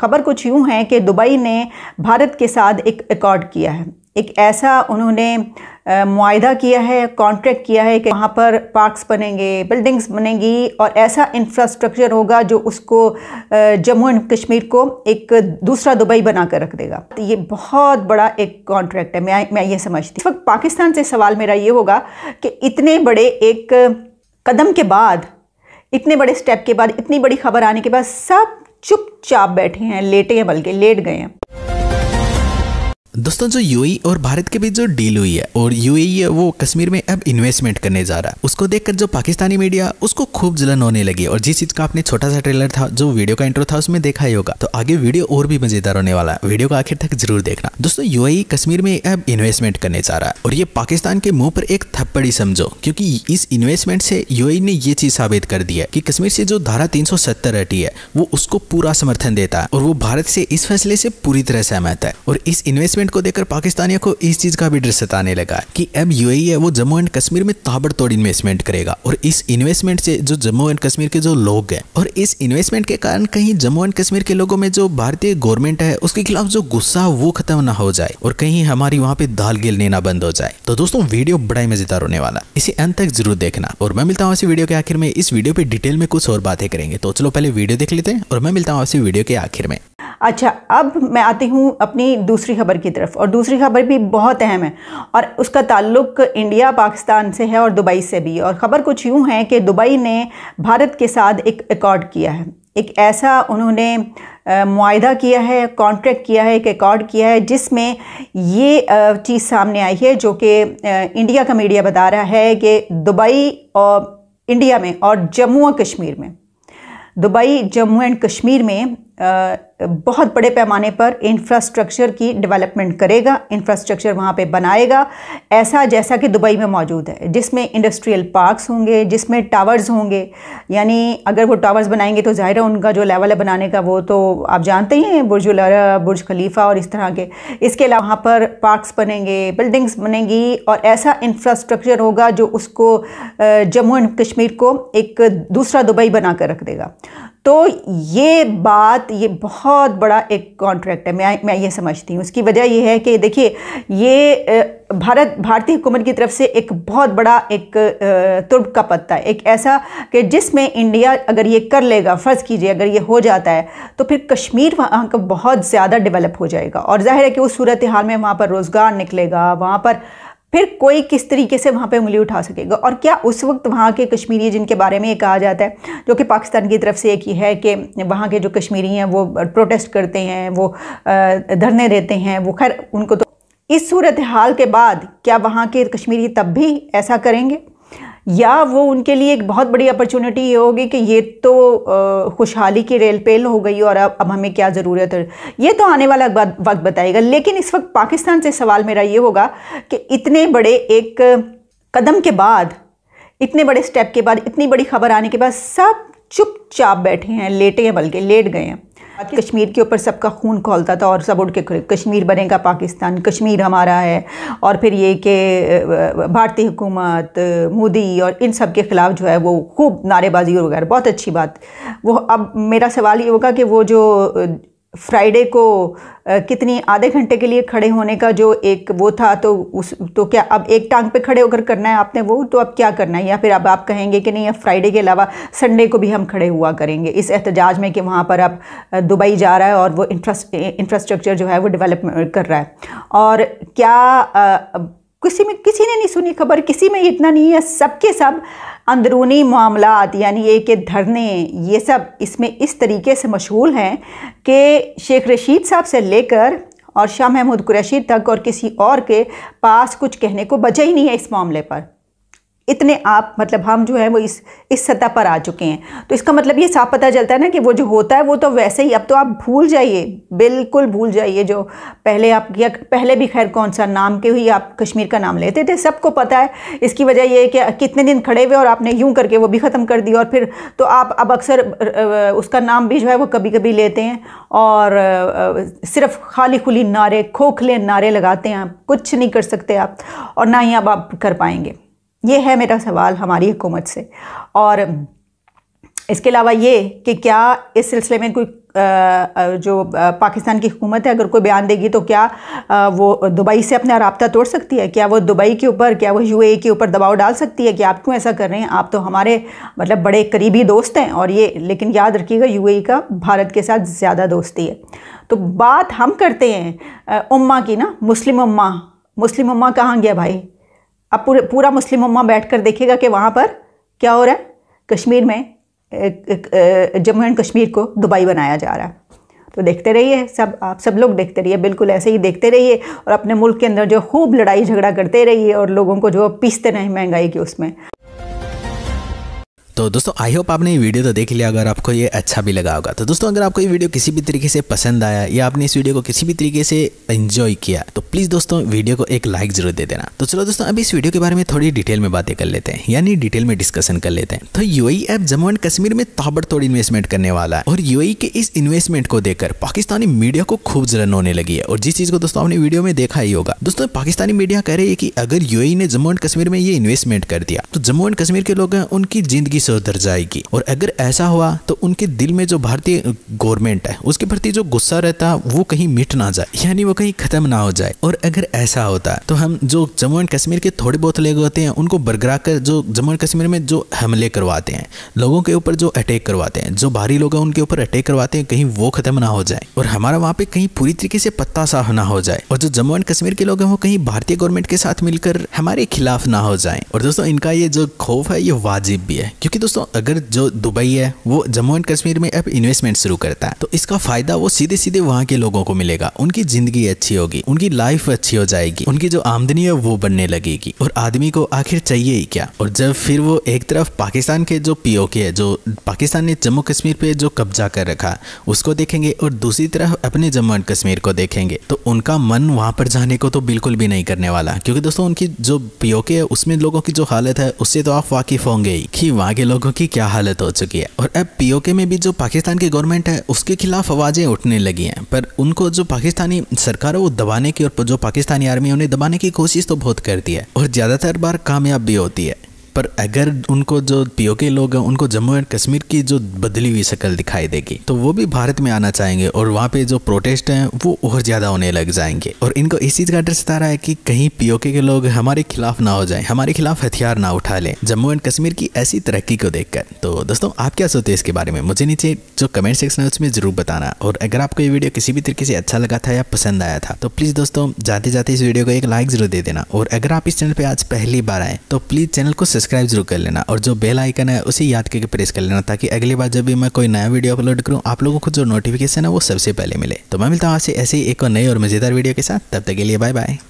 खबर कुछ यूँ है कि दुबई ने भारत के साथ एक रिकॉर्ड किया है एक ऐसा उन्होंने माहा किया है कॉन्ट्रैक्ट किया है कि वहाँ पर पार्क्स बनेंगे बिल्डिंग्स बनेंगी और ऐसा इंफ्रास्ट्रक्चर होगा जो उसको जम्मू एंड कश्मीर को एक दूसरा दुबई बना कर रख देगा तो ये बहुत बड़ा एक कॉन्ट्रैक्ट है मैं मैं ये समझती इस वक्त पाकिस्तान से सवाल मेरा ये होगा कि इतने बड़े एक कदम के बाद इतने बड़े स्टेप के बाद इतनी बड़ी खबर आने के बाद सब चुपचाप बैठे हैं लेटे हैं बल्कि लेट गए हैं दोस्तों जो यूएई e और भारत के बीच जो डील हुई है और e यूएई है वो कश्मीर में अब इन्वेस्टमेंट करने जा रहा है उसको देखकर जो पाकिस्तानी मीडिया उसको खूब जलन होने लगी और जिस चीज का आपने छोटा सा ट्रेलर था जो वीडियो का इंट्रो था उसमें देखा ही होगा तो आगे वीडियो और भी मजेदार होने वाला है वीडियो को आखिर तक जरूर देखना दोस्तों यूएई e कश्मीर में अब इन्वेस्टमेंट करने जा रहा है और ये पाकिस्तान के मुंह पर एक थप्पड़ी समझो क्योंकि इस इन्वेस्टमेंट से यूएई ने ये चीज साबित कर दी है की कश्मीर से जो धारा तीन हटी है वो उसको पूरा समर्थन देता है और वो भारत से इस फैसले से पूरी तरह सहमत है और इस इन्वेस्टमेंट इंसिडेंट को देखकर पाकिस्तानियों को इस चीज़ का भी डर सताने लगा कि अब यूएई e है वो जम्मू एंड कश्मीर में ताबड़तोड़ इन्वेस्टमेंट करेगा और इस इन्वेस्टमेंट से जो जम्मू एंड कश्मीर के जो लोग हैं और इस इन्वेस्टमेंट के कारण कहीं जम्मू एंड कश्मीर के लोगों में जो भारतीय गवर्नमेंट है उसके खिलाफ जो गुस्सा वो खत्म ना हो जाए और कहीं हमारी वहाँ पे दाल गिलने ना बंद हो जाए तो दोस्तों वीडियो बड़ा ही मजेदार होने वाला इसे अंत तक जरूर देखना और मैं मिलता हूँ ऐसी वीडियो के आखिर में इस वीडियो पे डिटेल में कुछ और बातें करेंगे तो चलो पहले वीडियो देख लेते हैं और मैं मिलता हूँ ऐसी वीडियो के आखिर में अच्छा अब मैं आती हूँ अपनी दूसरी खबर की की तरफ और दूसरी खबर भी बहुत अहम है और उसका ताल्लुक इंडिया पाकिस्तान से है और दुबई से भी और ख़बर कुछ यूँ है कि दुबई ने भारत के साथ एक रिकॉर्ड किया है एक ऐसा उन्होंने माहा किया है कॉन्ट्रैक्ट किया है एक रिकॉर्ड किया है जिसमें ये चीज़ सामने आई है जो कि इंडिया का मीडिया बता रहा है कि दुबई और इंडिया में और जम्मू और कश्मीर में दुबई जम्मू एंड कश्मीर में बहुत बड़े पैमाने पर इंफ्रास्ट्रक्चर की डेवलपमेंट करेगा इंफ्रास्ट्रक्चर वहाँ पे बनाएगा ऐसा जैसा कि दुबई में मौजूद है जिसमें इंडस्ट्रियल पार्क्स होंगे जिसमें टावर्स होंगे यानी अगर वो टावर्स बनाएंगे तो ज़ाहिर है उनका जो लेवल है बनाने का वो तो आप जानते ही हैं बुर्ज उलारा बुर्ज खलीफा और इस तरह के इसके अलावा वहाँ पर पार्क्स बनेंगे बिल्डिंग्स बनेंगी और ऐसा इंफ्रास्ट्रक्चर होगा जो उसको जम्मू एंड कश्मीर को एक दूसरा दुबई बना कर रख देगा तो ये बात ये बहुत बहुत बड़ा एक कॉन्ट्रैक्ट है मैं मैं ये समझती हूँ उसकी वजह यह है कि देखिए ये भारत भारतीय हुकूमत की तरफ से एक बहुत बड़ा एक तुर्ब का पत्ता है एक ऐसा कि जिसमें इंडिया अगर ये कर लेगा फ़र्ज़ कीजिए अगर ये हो जाता है तो फिर कश्मीर वहाँ का बहुत ज़्यादा डेवलप हो जाएगा और जाहिर है कि उस सूरत हाल में वहाँ पर रोज़गार निकलेगा वहाँ पर फिर कोई किस तरीके से वहाँ पे उंगली उठा सकेगा और क्या उस वक्त वहाँ के कश्मीरी जिनके बारे में ये कहा जाता है जो कि पाकिस्तान की तरफ से एक ही है कि वहाँ के जो कश्मीरी हैं वो प्रोटेस्ट करते हैं वो धरने देते हैं वो खैर उनको तो इस सूरत हाल के बाद क्या वहाँ के कश्मीरी तब भी ऐसा करेंगे या वो उनके लिए एक बहुत बड़ी अपॉर्चुनिटी ये होगी कि ये तो खुशहाली की रेल पेल हो गई और अब अब हमें क्या ज़रूरत है ये तो आने वाला वक्त बताएगा लेकिन इस वक्त पाकिस्तान से सवाल मेरा ये होगा कि इतने बड़े एक कदम के बाद इतने बड़े स्टेप के बाद इतनी बड़ी खबर आने के बाद सब चुपचाप बैठे हैं लेटे हैं बल्कि लेट गए हैं कश्मीर के ऊपर सबका खून खोलता था और सब उठ के खड़े कश्मीर बनेगा पाकिस्तान कश्मीर हमारा है और फिर ये कि भारतीय हुकूमत मोदी और इन सब के ख़िलाफ़ जो है वो खूब नारेबाजी वगैरह बहुत अच्छी बात वो अब मेरा सवाल ये होगा कि वो जो फ्राइडे को कितनी आधे घंटे के लिए खड़े होने का जो एक वो था तो उस तो क्या अब एक टांग पे खड़े होकर करना है आपने वो तो अब क्या करना है या फिर अब आप कहेंगे कि नहीं अब फ्राइडे के अलावा संडे को भी हम खड़े हुआ करेंगे इस एहतजाज में कि वहाँ पर अब दुबई जा रहा है और वो इंफ्रास्ट्रक्चर जो है वो डेवलप कर रहा है और क्या किसी में किसी ने नहीं सुनी खबर किसी में इतना नहीं है सबके सब अंदरूनी मामला यानी ये के धरने ये सब इसमें इस तरीके से मशहूल हैं कि शेख रशीद साहब से लेकर और शाह महमूद कुरैशी तक और किसी और के पास कुछ कहने को बचा ही नहीं है इस मामले पर इतने आप मतलब हम जो है वो इस इस सतह पर आ चुके हैं तो इसका मतलब ये साफ पता चलता है ना कि वो जो होता है वो तो वैसे ही अब तो आप भूल जाइए बिल्कुल भूल जाइए जो पहले आप या पहले भी खैर कौन सा नाम के ही आप कश्मीर का नाम लेते थे सबको पता है इसकी वजह यह है कि कितने दिन खड़े हुए और आपने यूं करके वो भी ख़त्म कर दिया और फिर तो आप अब अक्सर उसका नाम भी जो है वो कभी कभी लेते हैं और सिर्फ खाली खुली नारे खोखले नारे लगाते हैं आप कुछ नहीं कर सकते आप और ना ही अब आप कर पाएंगे ये है मेरा सवाल हमारी हुकूमत से और इसके अलावा ये कि क्या इस सिलसिले में कोई जो पाकिस्तान की हुकूमत है अगर कोई बयान देगी तो क्या वो दुबई से अपना रबता तोड़ सकती है क्या वो दुबई के ऊपर क्या वो यूएई के ऊपर दबाव डाल सकती है कि आप क्यों ऐसा कर रहे हैं आप तो हमारे मतलब बड़े करीबी दोस्त हैं और ये लेकिन याद रखिएगा यूएई का भारत के साथ ज़्यादा दोस्ती है तो बात हम करते हैं उम्मा की ना मुस्लिम उम्मा मुस्लिम उम्मा कहाँ गया भाई अब पूरे पूरा मुस्लिम उम्मा बैठ कर देखेगा कि वहाँ पर क्या हो रहा है कश्मीर में जम्मू एंड कश्मीर को दुबई बनाया जा रहा है तो देखते रहिए सब आप सब लोग देखते रहिए बिल्कुल ऐसे ही देखते रहिए और अपने मुल्क के अंदर जो खूब लड़ाई झगड़ा करते रहिए और लोगों को जो पीसते रहें महंगाई के उसमें तो दोस्तों आई होप आपने ये वीडियो तो देख लिया अगर आपको ये अच्छा भी लगा होगा तो दोस्तों अगर आपको ये वीडियो किसी भी तरीके से पसंद आया या आपने इस वीडियो को किसी भी तरीके से एंजॉय किया तो प्लीज़ दोस्तों वीडियो को एक लाइक जरूर दे देना तो चलो दोस्तों अभी इस वीडियो के बारे में थोड़ी डिटेल में बातें कर लेते हैं यानी डिटेल में डिस्कशन कर लेते हैं तो यू ऐप e जम्मू एंड कश्मीर में ताबड़तोड़ इन्वेस्टमेंट करने वाला है और यू e के इस इन्वेस्टमेंट को देखकर पाकिस्तानी मीडिया को खूब जलन होने लगी है और जिस चीज़ को दोस्तों आपने वीडियो में देखा ही होगा दोस्तों पाकिस्तानी मीडिया कह रही है कि अगर यू e ने जम्मू एंड कश्मीर में ये इन्वेस्टमेंट कर दिया तो जम्मू एंड कश्मीर के लोग हैं उनकी जिंदगी से उतर जाएगी और अगर ऐसा हुआ तो उनके दिल में जो भारतीय गवर्नमेंट है उसके प्रति जो गुस्सा रहता वो कहीं मिट ना जाए यानी वो कहीं खत्म ना हो जाए और अगर ऐसा होता तो हम जो जम्मू एंड कश्मीर के थोड़े बहुत लोग होते हैं उनको बरगरा कर जो जम्मू एंड कश्मीर में जो हमले करवाते हैं लोगों के ऊपर जो अटैक करवाते हैं जो भारी लोग हैं उनके ऊपर अटैक करवाते हैं कहीं वो खत्म ना हो जाए और हमारा वहाँ पे कहीं पूरी तरीके से पत्ता साफ ना हो जाए और जो जम्मू एंड कश्मीर के लोग हैं वो कहीं भारतीय गवर्नमेंट के साथ मिलकर हमारे खिलाफ ना हो जाए और दोस्तों इनका ये जो खौफ है ये वाजिब भी है क्योंकि क्योंकि दोस्तों अगर जो दुबई है वो जम्मू एंड कश्मीर में अब इन्वेस्टमेंट शुरू करता है तो इसका फायदा वो सीधे सीधे वहाँ के लोगों को मिलेगा उनकी जिंदगी अच्छी होगी उनकी लाइफ अच्छी हो जाएगी उनकी जो आमदनी है वो बढ़ने लगेगी और आदमी को आखिर चाहिए ही क्या और जब फिर वो एक तरफ पाकिस्तान के जो पीओके है जो पाकिस्तान ने जम्मू कश्मीर पे जो कब्जा कर रखा उसको देखेंगे और दूसरी तरफ अपने जम्मू एंड कश्मीर को देखेंगे तो उनका मन वहाँ पर जाने को तो बिल्कुल भी नहीं करने वाला क्योंकि दोस्तों उनकी जो पीओके है उसमें लोगों की जो हालत है उससे तो आप वाकिफ होंगे ही कि वहाँ के लोगों की क्या हालत हो चुकी है और अब पीओके में भी जो पाकिस्तान की गवर्नमेंट है उसके खिलाफ आवाज़ें उठने लगी हैं पर उनको जो पाकिस्तानी सरकार है वो दबाने की और जो पाकिस्तानी आर्मी उन्हें दबाने की कोशिश तो बहुत करती है और ज़्यादातर बार कामयाब भी होती है पर अगर उनको जो पीओके लोग हैं उनको जम्मू एंड कश्मीर की जो बदली हुई शक्ल दिखाई देगी तो वो भी भारत में आना चाहेंगे और वहाँ पे जो प्रोटेस्ट हैं वो और ज़्यादा होने लग जाएंगे और इनको इस चीज़ का डर सता रहा है कि कहीं पीओके के लोग हमारे खिलाफ ना हो जाए हमारे खिलाफ हथियार ना उठा लें जम्मू एंड कश्मीर की ऐसी तरक्की को देखकर तो दोस्तों आप क्या सोचते हैं इसके बारे में मुझे नीचे जो कमेंट सेक्शन है उसमें ज़रूर बताना और अगर आपको ये वीडियो किसी भी तरीके से अच्छा लगा था या पसंद आया था तो प्लीज़ दोस्तों जाते जाते इस वीडियो को एक लाइक ज़रूर दे देना और अगर आप इस चैनल पर आज पहली बार आए तो प्लीज़ चैनल को सब्सक्राइब सब्सक्राइब जरूर कर लेना और जो बेल आइकन है उसे याद करके प्रेस कर लेना ताकि अगली बार जब भी मैं कोई नया वीडियो अपलोड करूँ आप लोगों को जो नोटिफिकेशन है वो सबसे पहले मिले तो मैं मिलता हूँ आपसे ऐसे ही एक और नई और मज़ेदार वीडियो के साथ तब तक के लिए बाय बाय